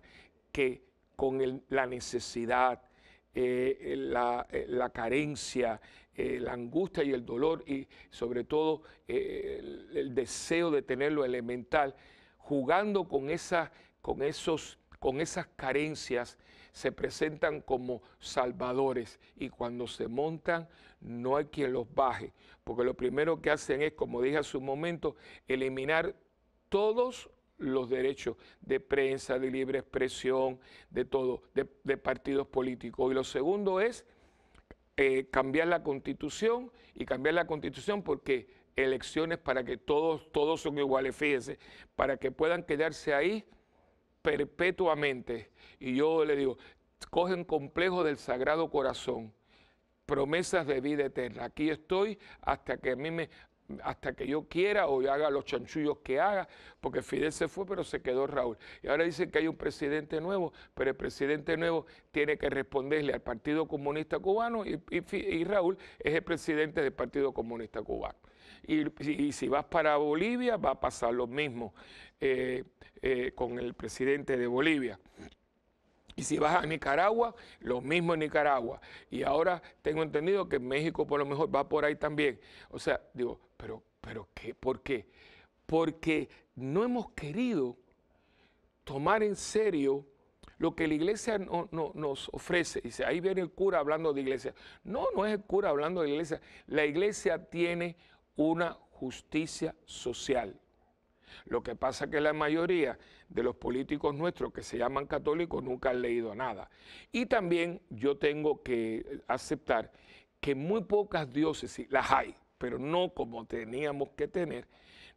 que con la necesidad, eh, eh, eh, la, carencia, la angustia y el dolor y sobre todo el, deseo de tener lo elemental, jugando con, con, esos, con esas carencias, se presentan como salvadores y cuando se montan no hay quien los baje, porque lo primero que hacen es, como dije hace un momento, eliminar todos los derechos de prensa, de libre expresión, de todo, de, partidos políticos. Y lo segundo es eh, cambiar la constitución y cambiar la constitución porque elecciones para que todos, todos son iguales, fíjense, para que puedan quedarse ahí perpetuamente. Y yo le digo, cogen complejo del Sagrado Corazón, promesas de vida eterna. Aquí estoy hasta que a mí me, hasta que yo quiera o haga los chanchullos que haga, porque Fidel se fue, pero se quedó Raúl. Y ahora dicen que hay un presidente nuevo, pero el presidente nuevo tiene que responderle al Partido Comunista Cubano y, Raúl es el presidente del Partido Comunista Cubano. Y, si vas para Bolivia va a pasar lo mismo eh, eh, con el presidente de Bolivia. Y si vas a Nicaragua, lo mismo en Nicaragua. Y ahora tengo entendido que México por lo mejor va por ahí también. O sea, digo, pero, pero ¿qué? ¿Por qué? Porque no hemos querido tomar en serio lo que la iglesia no, nos ofrece. Dice, ahí viene el cura hablando de iglesia. No, no es el cura hablando de iglesia. La iglesia tiene una justicia social. Lo que pasa es que la mayoría de los políticos nuestros que se llaman católicos nunca han leído nada. Y también yo tengo que aceptar que muy pocas diócesis, las hay, pero no como teníamos que tener,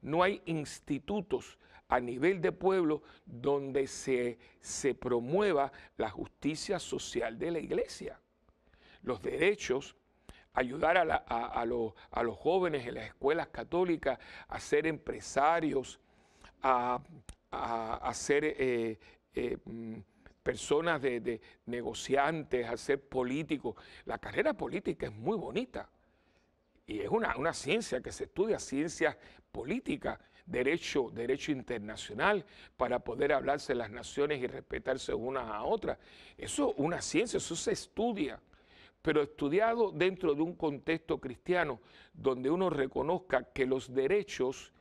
no hay institutos a nivel de pueblo donde se, promueva la justicia social de la iglesia, los derechos ayudar a, los jóvenes en las escuelas católicas a ser empresarios, a, ser eh, eh, mm, personas de, negociantes, a ser políticos. La carrera política es muy bonita y es una, una ciencia que se estudia, ciencia política, derecho, derecho internacional, para poder hablarse las naciones y respetarse unas a otras. Eso es una ciencia, eso se estudia pero estudiado dentro de un contexto cristiano donde uno reconozca que los derechos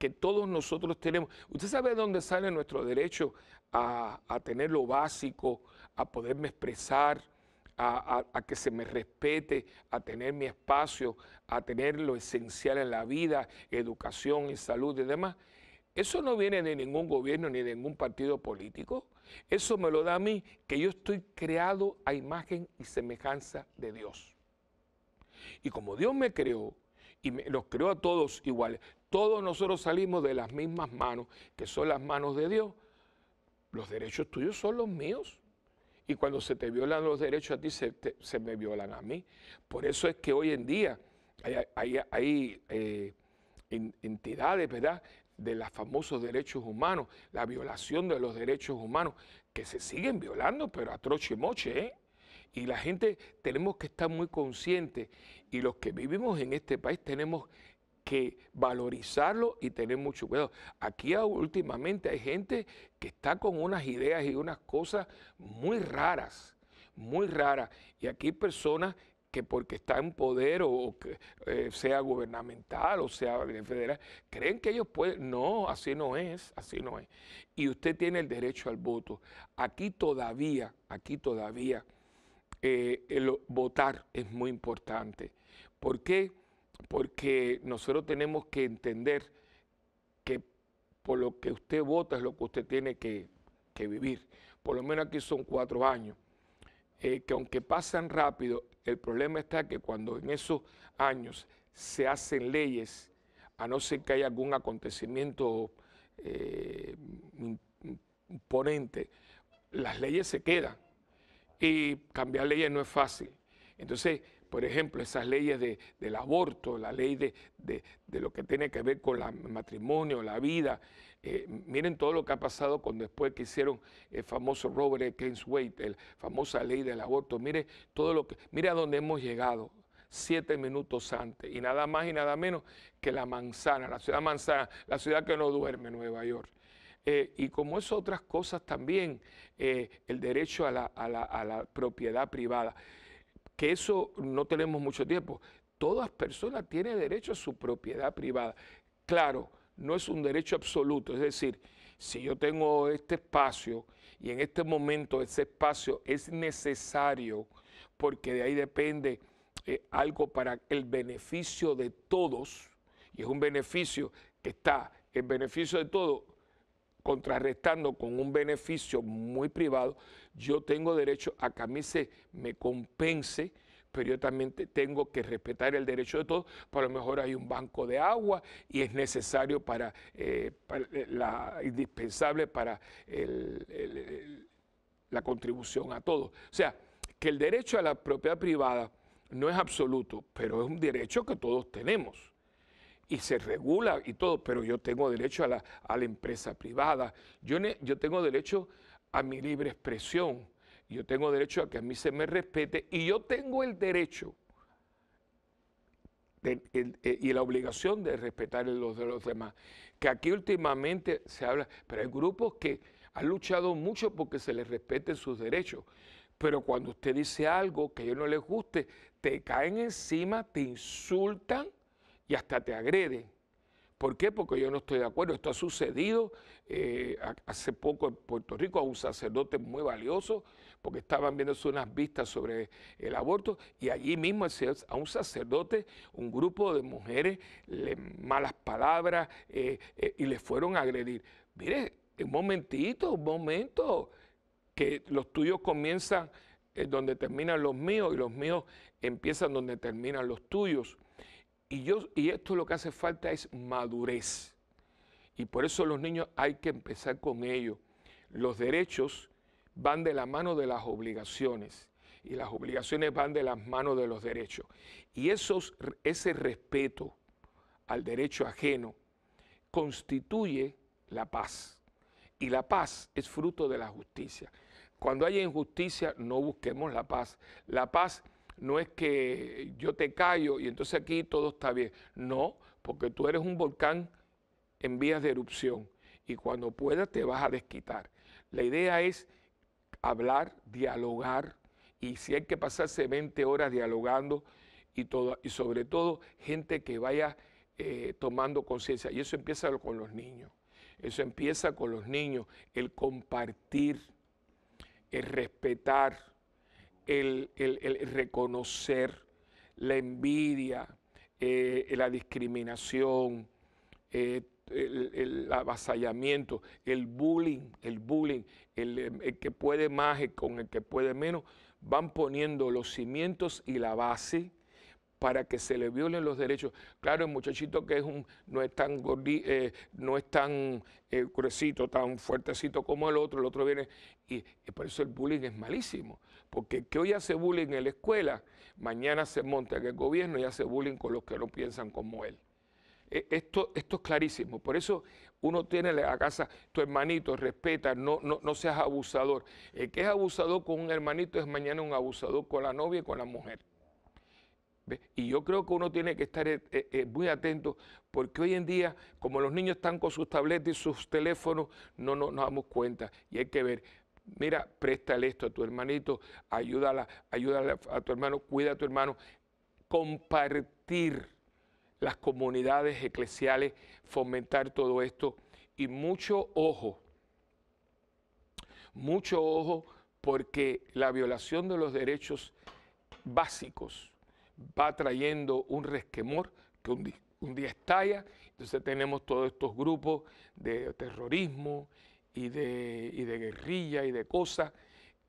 que todos nosotros tenemos. ¿Usted sabe de dónde sale nuestro derecho a, tener lo básico, a poderme expresar, a, que se me respete, a tener mi espacio, a tener lo esencial en la vida, educación y salud y demás? Eso no viene de ningún gobierno ni de ningún partido político. Eso me lo da a mí, que yo estoy creado a imagen y semejanza de Dios. Y como Dios me creó, y nos creó a todos iguales, todos nosotros salimos de las mismas manos, que son las manos de Dios. Los derechos tuyos son los míos. Y cuando se te violan los derechos a ti, se, me violan a mí. Por eso es que hoy en día hay, eh, entidades, ¿verdad?, de los famosos derechos humanos, la violación de los derechos humanos, que se siguen violando, pero a troche y moche, ¿eh? Y la gente tenemos que estar muy consciente y los que vivimos en este país tenemos que valorizarlo y tener mucho cuidado. Aquí últimamente hay gente que está con unas ideas y unas cosas muy raras, muy raras. Y aquí personas que porque están en poder o, eh, sea gubernamental o sea federal, creen que ellos pueden. No, así no es, así no es. Y usted tiene el derecho al voto. Aquí todavía, aquí todavía, eh, el votar es muy importante. ¿Por qué? porque nosotros tenemos que entender que por lo que usted vota es lo que usted tiene que, vivir. Por lo menos aquí son cuatro años, eh, que aunque pasan rápido, el problema está que cuando en esos años se hacen leyes, a no ser que haya algún acontecimiento eh, imponente, las leyes se quedan. Y cambiar leyes no es fácil. Entonces, por ejemplo, esas leyes del aborto, la ley de, lo que tiene que ver con el matrimonio, la vida. Eh, miren todo lo que ha pasado con después que hicieron el famoso Robert e. Keynes la famosa ley del aborto. Mire todo lo que, a dónde hemos llegado siete minutos antes. Y nada más y nada menos que la manzana, la ciudad manzana, la ciudad que no duerme, Nueva York. Eh, y como es otras cosas también, eh, el derecho a la propiedad privada que eso no tenemos mucho tiempo. Todas personas tienen derecho a su propiedad privada. Claro, no es un derecho absoluto, es decir, si yo tengo este espacio y en este momento ese espacio es necesario porque de ahí depende eh, algo para el beneficio de todos, y es un beneficio que está, en beneficio de todos contrarrestando con un beneficio muy privado, yo tengo derecho a que a mí se me compense, pero yo también tengo que respetar el derecho de todos. por lo mejor hay un banco de agua y es necesario para, eh, eh, la indispensable para la contribución a todos. O sea, que el derecho a la propiedad privada no es absoluto, pero es un derecho que todos tenemos y se regula y todo, pero yo tengo derecho a la, empresa privada, yo, yo tengo derecho a mi libre expresión, yo tengo derecho a que a mí se me respete y yo tengo el derecho eh, y la obligación de respetar los de los demás. Que aquí últimamente se habla, pero hay grupos que han luchado mucho porque se les respeten sus derechos. Pero cuando usted dice algo que a ellos no les guste, te caen encima, te insultan y hasta te agreden. ¿Por qué? Porque yo no estoy de acuerdo. Esto ha sucedido eh, hace poco en Puerto Rico a un sacerdote muy valioso, porque estaban viendo unas vistas sobre el aborto, y allí mismo a un sacerdote, un grupo de mujeres, le, malas palabras, eh, eh, y le fueron a agredir. Mire, un momentito, un momento, que los tuyos comienzan donde terminan los míos y los míos empiezan donde terminan los tuyos. Y, yo, y esto lo que hace falta es madurez. Y por eso los niños hay que empezar con ellos. Los derechos van de la mano de las obligaciones y las obligaciones van de las manos de los derechos. Y esos, ese respeto al derecho ajeno constituye la paz. Y la paz es fruto de la justicia. Cuando hay injusticia, no busquemos la paz. La paz no es que yo te callo y entonces aquí todo está bien. No, porque tú eres un volcán en vías de erupción y cuando puedas te vas a desquitar. La idea es hablar, dialogar y si hay que pasarse 20 horas dialogando y, todo, y sobre todo gente que vaya eh, tomando conciencia. Y eso empieza con los niños, eso empieza con los niños, el compartir, el respetar el, reconocer la envidia, eh, la discriminación, eh, el, avasallamiento, el bullying, el bullying, el, em, que puede más con el que puede menos, van poniendo los cimientos y la base para que se le violen los derechos. Claro, el muchachito que es un, no es tan eh, no es tan gruesito, tan fuertecito como el otro, el otro viene, y por eso el bullying es malísimo porque que hoy hace bullying en la escuela, mañana se monta en el gobierno y hace bullying con los que no piensan como él. E, esto, es clarísimo, por eso uno tiene a casa, tu hermanito, respeta, no, seas abusador. El que es abusador con un hermanito es mañana un abusador con la novia y con la mujer. Y yo creo que uno tiene que estar eh, eh, eh, muy atento, porque hoy en día, como los niños están con sus tabletas y sus teléfonos, no nos damos cuenta. Y hay que ver, mira, préstale esto a tu hermanito, ayúdala, ayúdala a tu hermano, cuida a tu hermano. Compartir las comunidades eclesiales, fomentar todo esto y mucho ojo, mucho ojo porque la violación de los derechos básicos va trayendo un resquemor que un día, un día estalla, entonces tenemos todos estos grupos de terrorismo, y de, y de guerrilla y de cosas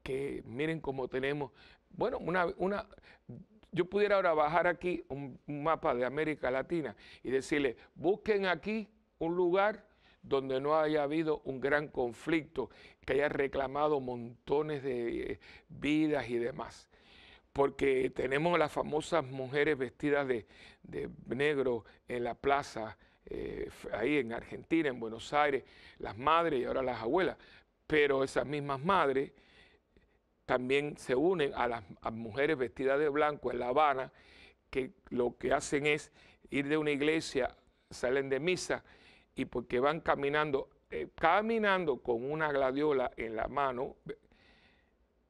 que miren cómo tenemos. Bueno, una, una, yo pudiera ahora bajar aquí un, mapa de América Latina y decirle, busquen aquí un lugar donde no haya habido un gran conflicto, que haya reclamado montones de vidas y demás. Porque tenemos las famosas mujeres vestidas de, de negro en la plaza, eh, ahí en Argentina, en Buenos Aires, las madres y ahora las abuelas. Pero esas mismas madres también se unen a las mujeres vestidas de blanco en La Habana, que lo que hacen es ir de una iglesia, salen de misa y porque van caminando, eh, caminando con una gladiola en la mano,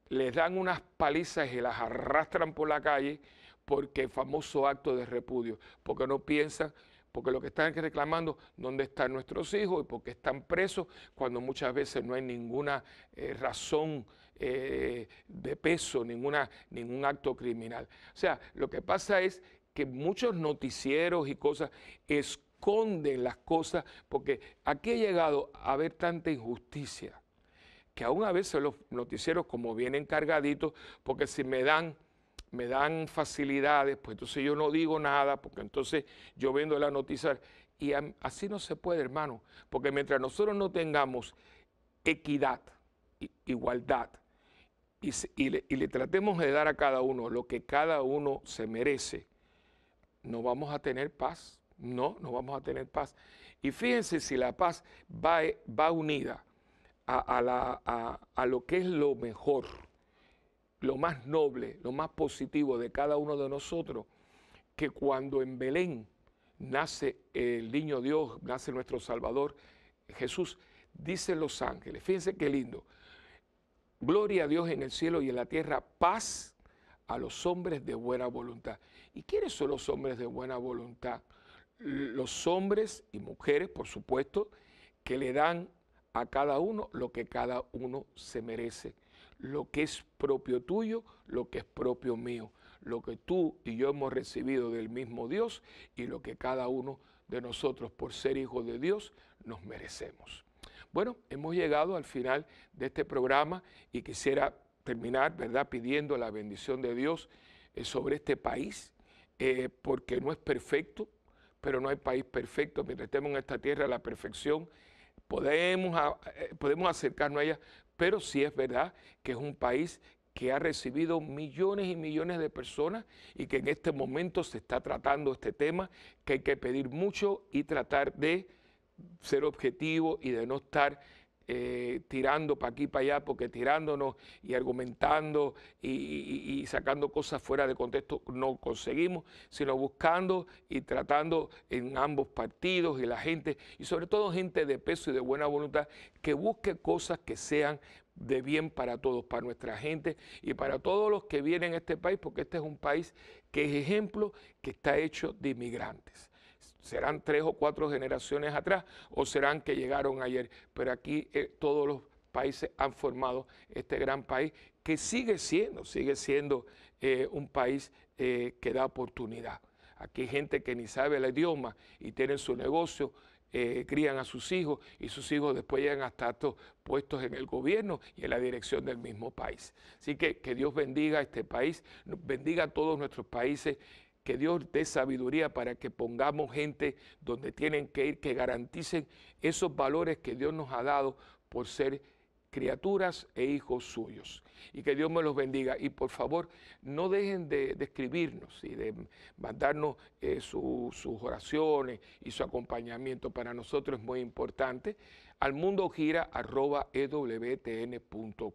les dan unas palizas y las arrastran por la calle porque el famoso acto de repudio, porque no piensan porque lo que están reclamando, ¿dónde están nuestros hijos y por qué están presos cuando muchas veces no hay ninguna eh, razón eh, de peso, ninguna, ningún acto criminal? O sea, lo que pasa es que muchos noticieros y cosas esconden las cosas porque aquí ha llegado a haber tanta injusticia que aún a veces los noticieros como vienen cargaditos, porque si me dan me dan facilidades, pues entonces yo no digo nada, porque entonces yo vendo la noticia. Y así no se puede, hermano, porque mientras nosotros no tengamos equidad, igualdad, y, le, tratemos de dar a cada uno lo que cada uno se merece, no vamos a tener paz. No, no vamos a tener paz. Y fíjense si la paz va, e, va unida a, a, a lo que es lo mejor lo más noble, lo más positivo de cada uno de nosotros, que cuando en Belén nace el niño Dios, nace nuestro Salvador Jesús, dicen los ángeles, fíjense qué lindo, gloria a Dios en el cielo y en la tierra, paz a los hombres de buena voluntad. ¿Y quiénes son los hombres de buena voluntad? Los hombres y mujeres, por supuesto, que le dan a cada uno lo que cada uno se merece lo que es propio tuyo, lo que es propio mío, lo que tú y yo hemos recibido del mismo Dios y lo que cada uno de nosotros por ser hijo de Dios nos merecemos. Bueno, hemos llegado al final de este programa y quisiera terminar, ¿verdad?, pidiendo la bendición de Dios eh, sobre este país, eh, porque no es perfecto, pero no hay país perfecto. Mientras estemos en esta tierra, la perfección podemos, ah, eh, podemos acercarnos a ella pero sí es verdad que es un país que ha recibido millones y millones de personas y que en este momento se está tratando este tema, que hay que pedir mucho y tratar de ser objetivo y de no estar eh, tirando para aquí, para allá, porque tirándonos y argumentando y, y, sacando cosas fuera de contexto no conseguimos, sino buscando y tratando en ambos partidos y la gente, y sobre todo gente de peso y de buena voluntad, que busque cosas que sean de bien para todos, para nuestra gente y para todos los que vienen a este país, porque este es un país que es ejemplo, que está hecho de inmigrantes serán tres o cuatro generaciones atrás o serán que llegaron ayer. Pero aquí eh, todos los países han formado este gran país que sigue siendo, sigue siendo eh, un país eh, que da oportunidad. Aquí hay gente que ni sabe el idioma y tienen su negocio, crían a sus hijos y sus hijos después llegan hasta estos puestos en el gobierno y en la dirección del mismo país. Así que que Dios bendiga a este país, bendiga a todos nuestros países que Dios dé sabiduría para que pongamos gente donde tienen que ir, que garanticen esos valores que Dios nos ha dado por ser criaturas e hijos suyos. Y que Dios me los bendiga. Y por favor, no dejen de, escribirnos y de mandarnos eh, sus oraciones y su acompañamiento. Para nosotros es muy importante. Al mundo gira ewtn.com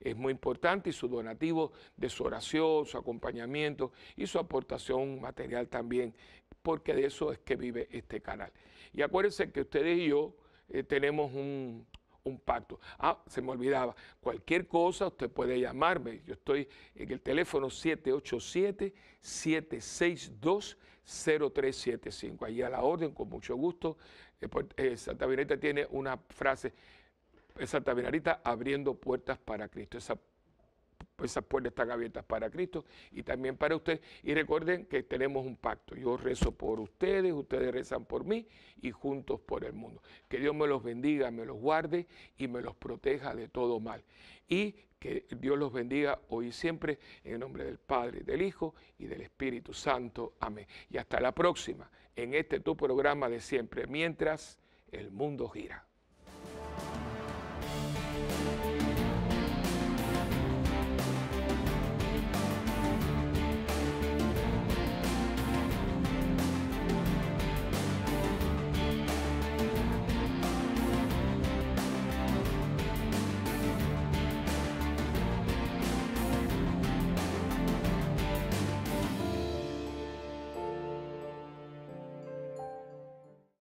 es muy importante y su donativo de su oración, su acompañamiento y su aportación material también, porque de eso es que vive este canal. Y acuérdense que ustedes y yo eh, tenemos un, pacto. Ah, se me olvidaba, cualquier cosa usted puede llamarme. Yo estoy en el teléfono 787-762-0375. Allí a la orden, con mucho gusto. Eh, pues, eh, Santa Violeta tiene una frase esa taberarita abriendo puertas para Cristo. esas puertas están abiertas para Cristo y también para ustedes. Y recuerden que tenemos un pacto. Yo rezo por ustedes, ustedes rezan por mí y juntos por el mundo. Que Dios me los bendiga, me los guarde y me los proteja de todo mal. Y que Dios los bendiga hoy y siempre en el nombre del Padre, del Hijo y del Espíritu Santo. Amén. Y hasta la próxima en este tu programa de siempre, mientras el mundo gira.